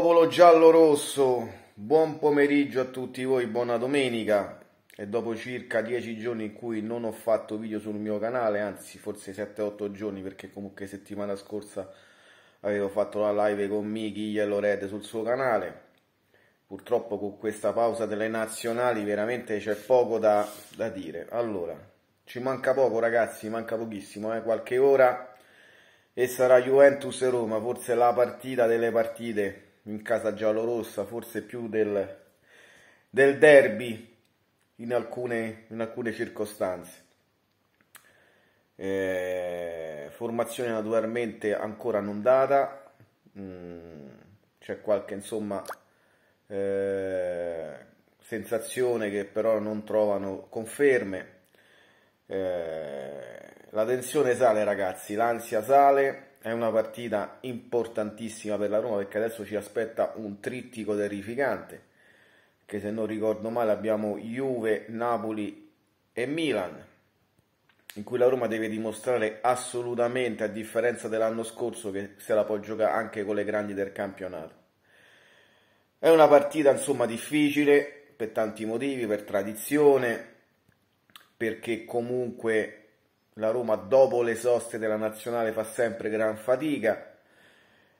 popolo giallo-rosso, buon pomeriggio a tutti voi, buona domenica. E dopo circa 10 giorni in cui non ho fatto video sul mio canale, anzi forse 7-8 giorni perché comunque settimana scorsa avevo fatto la live con Miki Yellow Red sul suo canale. Purtroppo con questa pausa delle nazionali veramente c'è poco da, da, dire. Allora, ci manca poco ragazzi, manca pochissimo, eh? qualche ora e sarà Juventus-Roma, forse la partita delle partite in casa giallorossa, forse più del, del derby in alcune, in alcune circostanze. Eh, formazione naturalmente ancora non data, mm, c'è qualche insomma eh, sensazione che però non trovano conferme. Eh, la tensione sale ragazzi, l'ansia sale è una partita importantissima per la Roma perché adesso ci aspetta un trittico terrificante che se non ricordo male abbiamo Juve, Napoli e Milan in cui la Roma deve dimostrare assolutamente a differenza dell'anno scorso che se la può giocare anche con le grandi del campionato è una partita insomma difficile per tanti motivi, per tradizione perché comunque la Roma dopo le soste della nazionale fa sempre gran fatica.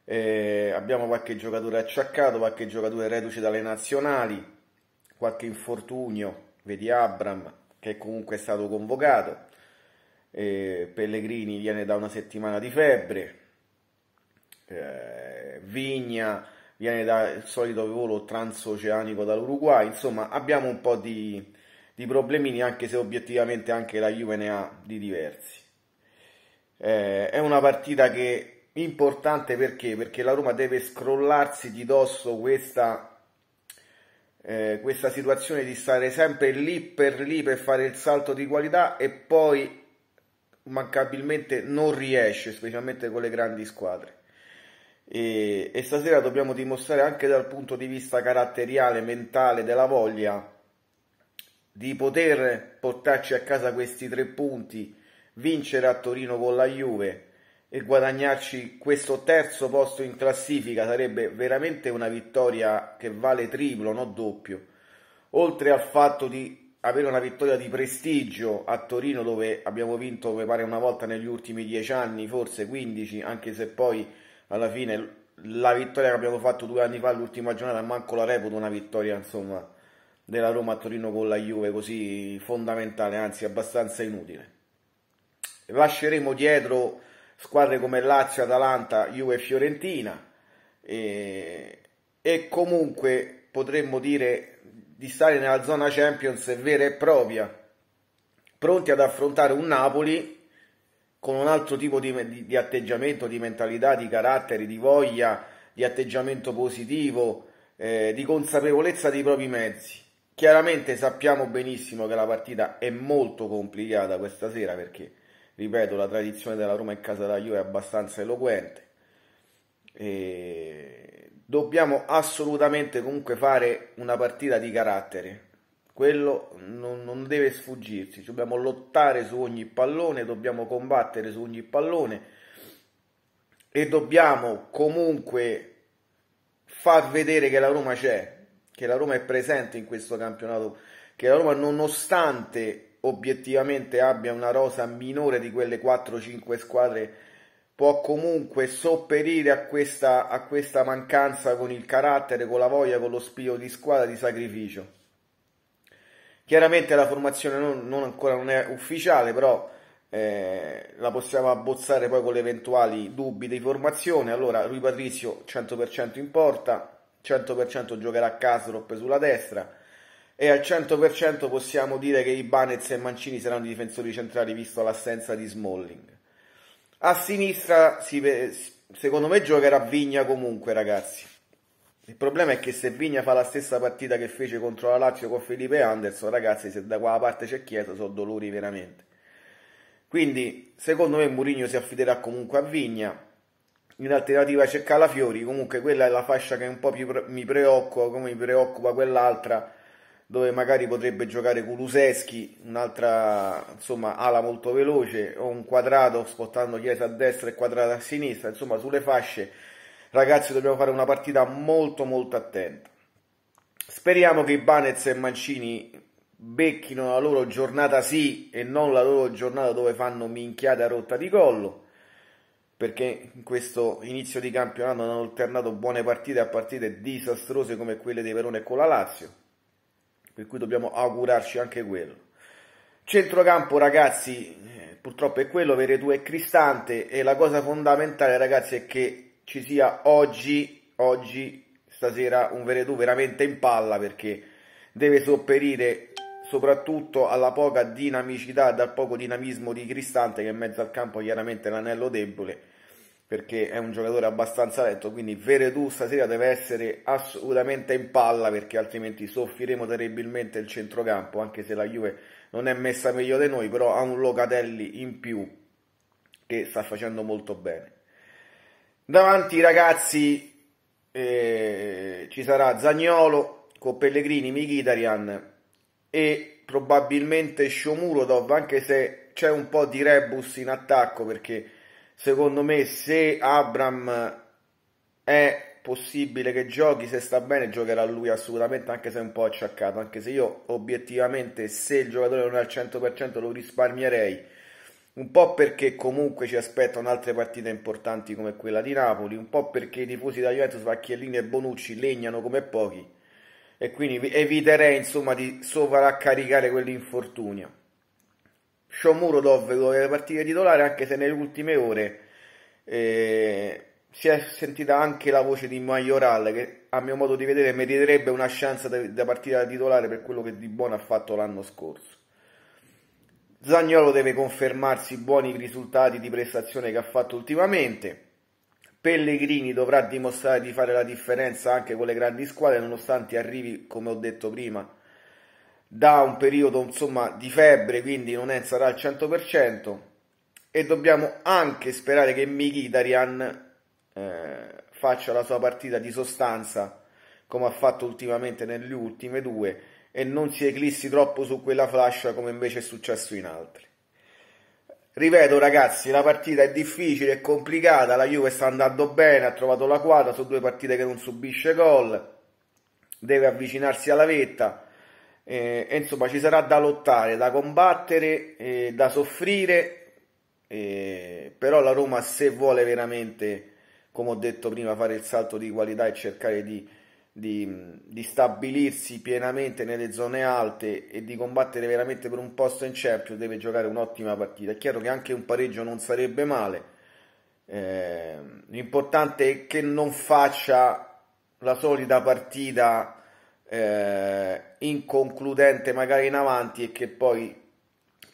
Eh, abbiamo qualche giocatore acciaccato, qualche giocatore reduce dalle nazionali, qualche infortunio, vedi Abram che comunque è stato convocato, eh, Pellegrini viene da una settimana di febbre, eh, Vigna viene dal solito volo transoceanico dall'Uruguay, insomma abbiamo un po' di, di problemini, anche se obiettivamente anche la Juve ne ha di diversi. Eh, è una partita che è importante perché? Perché la Roma deve scrollarsi di dosso questa eh, questa situazione di stare sempre lì per lì per fare il salto di qualità e poi mancabilmente non riesce, specialmente con le grandi squadre. E, e stasera dobbiamo dimostrare anche dal punto di vista caratteriale, mentale, della voglia di poter portarci a casa questi tre punti, vincere a Torino con la Juve e guadagnarci questo terzo posto in classifica sarebbe veramente una vittoria che vale triplo, non doppio. Oltre al fatto di avere una vittoria di prestigio a Torino dove abbiamo vinto, mi pare, una volta negli ultimi dieci anni, forse quindici, anche se poi alla fine la vittoria che abbiamo fatto due anni fa, l'ultima giornata, manco la reputo una vittoria, insomma, della Roma a Torino con la Juve così fondamentale, anzi abbastanza inutile. Lasceremo dietro squadre come Lazio, Atalanta, Juve e Fiorentina e, e comunque potremmo dire di stare nella zona Champions vera e propria, pronti ad affrontare un Napoli con un altro tipo di, di, atteggiamento, di mentalità, di carattere, di voglia, di atteggiamento positivo, eh, di consapevolezza dei propri mezzi. Chiaramente sappiamo benissimo che la partita è molto complicata questa sera perché, ripeto, la tradizione della Roma in casa da Juve è abbastanza eloquente. E dobbiamo assolutamente comunque fare una partita di carattere. Quello non, non deve sfuggirci, dobbiamo lottare su ogni pallone, dobbiamo combattere su ogni pallone e dobbiamo comunque far vedere che la Roma c'è, che la Roma è presente in questo campionato, che la Roma nonostante obiettivamente abbia una rosa minore di quelle 4-5 squadre può comunque sopperire a questa, a questa mancanza con il carattere, con la voglia, con lo spirito di squadra, di sacrificio. Chiaramente la formazione non, non ancora non è ufficiale, però eh, la possiamo abbozzare poi con le eventuali dubbi di formazione. Allora, Rui Patrizio 100% in porta, 100% giocherà a sulla destra e al 100% possiamo dire che Ibanez e Mancini saranno i difensori centrali visto l'assenza di Smalling. A sinistra si, secondo me giocherà Vigna comunque ragazzi. Il problema è che se Vigna fa la stessa partita che fece contro la Lazio con Felipe Anderson, ragazzi, se da quella parte c'è Chiesa sono dolori veramente. Quindi, secondo me Mourinho si affiderà comunque a Vigna in alternativa c'è Calafiori, comunque quella è la fascia che un po' mi preoccupa, come mi preoccupa quell'altra dove magari potrebbe giocare Kuluseschi, un'altra insomma, ala molto veloce, o un quadrato spostando Chiesa a destra e quadrato a sinistra, insomma sulle fasce ragazzi dobbiamo fare una partita molto molto attenta. Speriamo che Banez e Mancini becchino la loro giornata sì e non la loro giornata dove fanno minchiate a rotta di collo perché in questo inizio di campionato hanno alternato buone partite a partite disastrose come quelle di Verona e con la Lazio, per cui dobbiamo augurarci anche quello. Centrocampo ragazzi, eh, purtroppo è quello, Veretù è Cristante e la cosa fondamentale ragazzi è che ci sia oggi, oggi, stasera un Veretù veramente in palla perché deve sopperire soprattutto alla poca dinamicità e dal poco dinamismo di Cristante che in mezzo al campo chiaramente è l'anello debole perché è un giocatore abbastanza letto, quindi Veretù stasera deve essere assolutamente in palla perché altrimenti soffriremo terribilmente il centrocampo anche se la Juve non è messa meglio di noi però ha un Locatelli in più che sta facendo molto bene davanti ragazzi eh, ci sarà Zagnolo con Pellegrini, Mkhitaryan e probabilmente Sciomuro Dov, anche se c'è un po' di rebus in attacco perché secondo me se Abram è possibile che giochi, se sta bene giocherà lui assolutamente anche se è un po' acciaccato, anche se io obiettivamente se il giocatore non è al 100% lo risparmierei un po' perché comunque ci aspettano altre partite importanti come quella di Napoli, un po' perché i tifosi da Juventus, Vacchiellini e Bonucci legnano come pochi e quindi eviterei insomma di sovraccaricare quell'infortunio. Sciomuro dove doveva partire titolare anche se nelle ultime ore eh, si è sentita anche la voce di Majoral che a mio modo di vedere meriterebbe una chance da, da partire da titolare per quello che Di Buono ha fatto l'anno scorso. Zagnolo deve confermarsi i buoni risultati di prestazione che ha fatto ultimamente Pellegrini dovrà dimostrare di fare la differenza anche con le grandi squadre, nonostante arrivi, come ho detto prima, da un periodo insomma, di febbre, quindi non è, sarà al 100%. E dobbiamo anche sperare che Mkhitaryan eh, faccia la sua partita di sostanza, come ha fatto ultimamente nelle ultime due, e non si eclissi troppo su quella fascia come invece è successo in altri. Ripeto ragazzi, la partita è difficile, è complicata, la Juve sta andando bene, ha trovato la quadra sono due partite che non subisce gol, deve avvicinarsi alla vetta, eh, e insomma ci sarà da lottare, da combattere, eh, da soffrire, eh, però la Roma se vuole veramente, come ho detto prima, fare il salto di qualità e cercare di di, di, stabilirsi pienamente nelle zone alte e di combattere veramente per un posto in Champions deve giocare un'ottima partita. È chiaro che anche un pareggio non sarebbe male, eh, l'importante è che non faccia la solita partita eh, inconcludente magari in avanti e che poi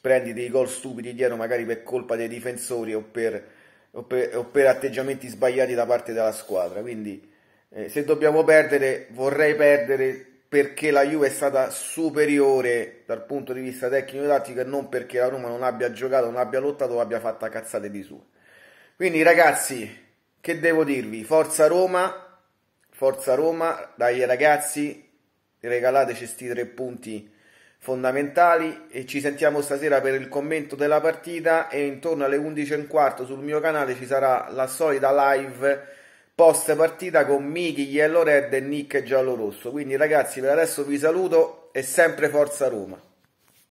prendi dei gol stupidi dietro magari per colpa dei difensori o per, o per, o per atteggiamenti sbagliati da parte della squadra. Quindi eh, se dobbiamo perdere vorrei perdere perché la Juve è stata superiore dal punto di vista tecnico e tattico e non perché la Roma non abbia giocato, non abbia lottato, o abbia fatto cazzate di su. Quindi ragazzi, che devo dirvi? Forza Roma, forza Roma, dai ragazzi, regalateci questi tre punti fondamentali e ci sentiamo stasera per il commento della partita e intorno alle 11.15 sul mio canale ci sarà la solita live post partita con Michi Yellow Red e Nick Giallo Rosso. Quindi ragazzi per adesso vi saluto e sempre Forza Roma.